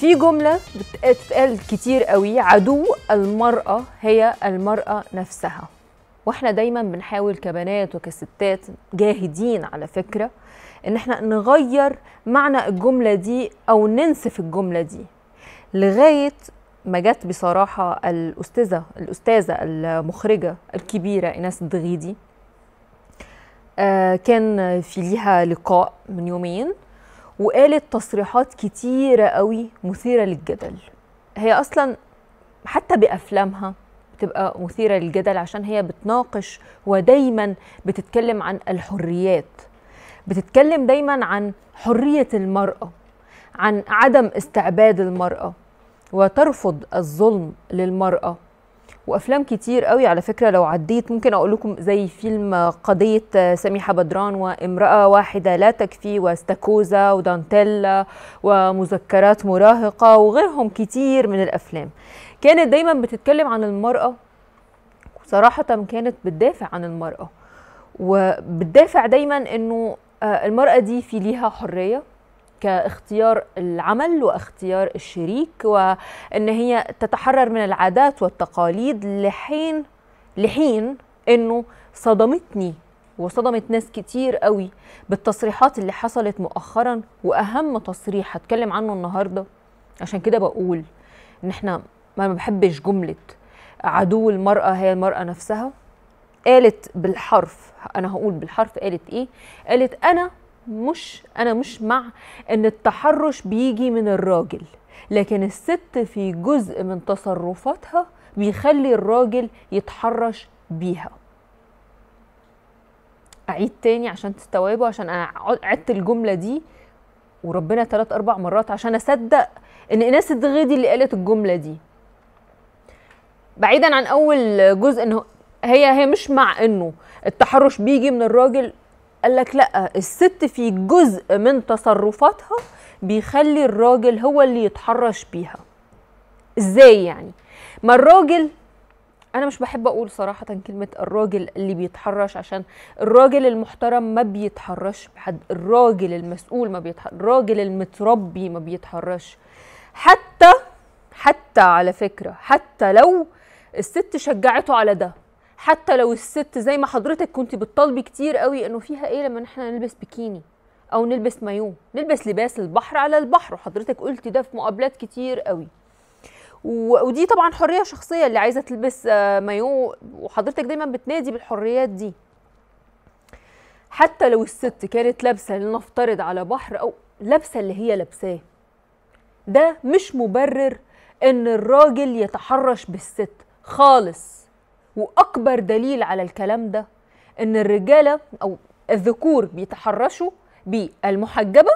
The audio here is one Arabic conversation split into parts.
في جملة بتتقال كتير قوي عدو المرأة هي المرأة نفسها واحنا دايما بنحاول كبنات وكستات جاهدين على فكرة ان احنا نغير معنى الجملة دي او ننسف الجملة دي لغاية ما جت بصراحة الأستاذة الأستاذة المخرجة الكبيرة إناس الدغيدي آه، كان في ليها لقاء من يومين وقالت تصريحات كتيرة قوي مثيرة للجدل هي أصلا حتى بأفلامها بتبقى مثيرة للجدل عشان هي بتناقش ودايما بتتكلم عن الحريات بتتكلم دايما عن حرية المرأة عن عدم استعباد المرأة وترفض الظلم للمرأة وافلام كتير قوي على فكره لو عديت ممكن اقول لكم زي فيلم قضيه سميحه بدران وامراه واحده لا تكفي واستاكوزا ودانتيلا ومذكرات مراهقه وغيرهم كتير من الافلام كانت دايما بتتكلم عن المراه صراحه كانت بتدافع عن المراه وبتدافع دايما انه آه، المراه دي في ليها حريه كاختيار العمل واختيار الشريك وان هي تتحرر من العادات والتقاليد لحين لحين انه صدمتني وصدمت ناس كتير قوي بالتصريحات اللي حصلت مؤخرا واهم تصريح هتكلم عنه النهارده عشان كده بقول ان احنا ما بحبش جمله عدو المراه هي المراه نفسها قالت بالحرف انا هقول بالحرف قالت ايه قالت انا مش انا مش مع ان التحرش بيجي من الراجل لكن الست في جزء من تصرفاتها بيخلي الراجل يتحرش بيها اعيد تاني عشان تستوعبوا عشان انا عدت الجمله دي وربنا ثلاث اربع مرات عشان اصدق ان ايناس الدغيدي اللي قالت الجمله دي بعيدا عن اول جزء انه هي هي مش مع انه التحرش بيجي من الراجل قال لك لا الست في جزء من تصرفاتها بيخلي الراجل هو اللي يتحرش بيها ازاي يعني ما الراجل انا مش بحب اقول صراحه كلمه الراجل اللي بيتحرش عشان الراجل المحترم ما بيتحرش بحد الراجل المسؤول ما بيتحرش الراجل المتربي ما بيتحرش حتى حتى على فكره حتى لو الست شجعته على ده حتى لو الست زي ما حضرتك كنت بتطالبي كتير قوي انه فيها ايه لما احنا نلبس بكيني او نلبس مايو نلبس لباس البحر على البحر وحضرتك قلت ده في مقابلات كتير قوي ودي طبعا حريه شخصيه اللي عايزه تلبس آه، مايو وحضرتك دايما بتنادي بالحريات دي حتى لو الست كانت لابسه لنفترض على بحر او لابسه اللي هي لابساه ده مش مبرر ان الراجل يتحرش بالست خالص واكبر دليل على الكلام ده ان الرجاله او الذكور بيتحرشوا بالمحجبه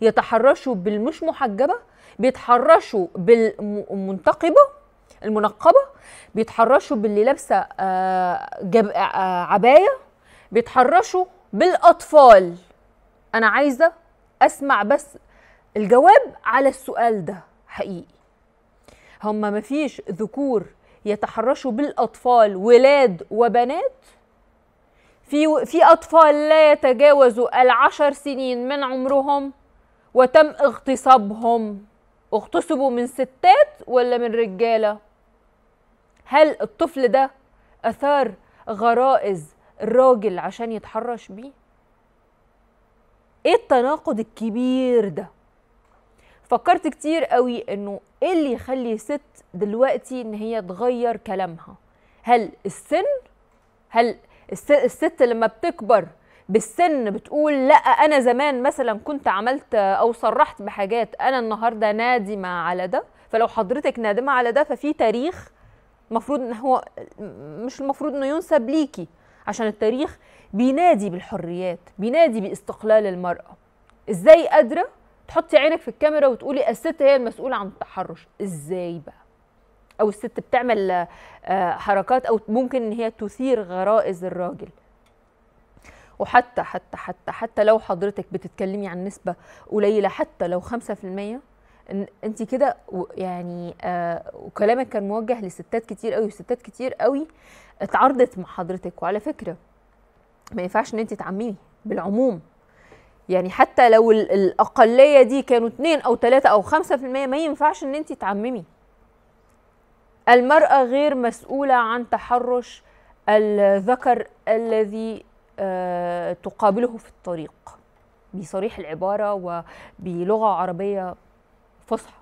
يتحرشوا بالمش محجبه بيتحرشوا بالمنتقبه المنقبه بيتحرشوا باللي لابسه آه، آه، عبايه بيتحرشوا بالاطفال انا عايزه اسمع بس الجواب على السؤال ده حقيقي هما مفيش ذكور يتحرشوا بالاطفال ولاد وبنات في في اطفال لا يتجاوزوا العشر سنين من عمرهم وتم اغتصابهم اغتصبوا من ستات ولا من رجاله هل الطفل ده اثار غرائز الراجل عشان يتحرش بيه ايه التناقض الكبير ده فكرت كتير قوي انه ايه اللي يخلي ست دلوقتي ان هي تغير كلامها هل السن هل الست لما بتكبر بالسن بتقول لا انا زمان مثلا كنت عملت او صرحت بحاجات انا النهارده نادمه على ده فلو حضرتك نادمه على ده ففي تاريخ المفروض ان هو مش المفروض انه ينسب ليكي عشان التاريخ بينادي بالحريات بينادي باستقلال المراه ازاي قادره تحطي عينك في الكاميرا وتقولي الست هي المسؤوله عن التحرش ازاي بقى او الست بتعمل آه، حركات او ممكن ان هي تثير غرائز الراجل وحتى حتى حتى حتى لو حضرتك بتتكلمي عن نسبه قليله حتى لو 5% انت كده يعني آه وكلامك كان موجه لستات كتير قوي وستات كتير قوي اتعرضت مع حضرتك وعلى فكره ما ينفعش ان انت تعممي بالعموم يعني حتى لو الاقليه دي كانوا 2 او 3 او 5% ما ينفعش ان انت تعممي المراه غير مسؤوله عن تحرش الذكر الذي آه، تقابله في الطريق بصريح العباره وبلغه عربيه فصحى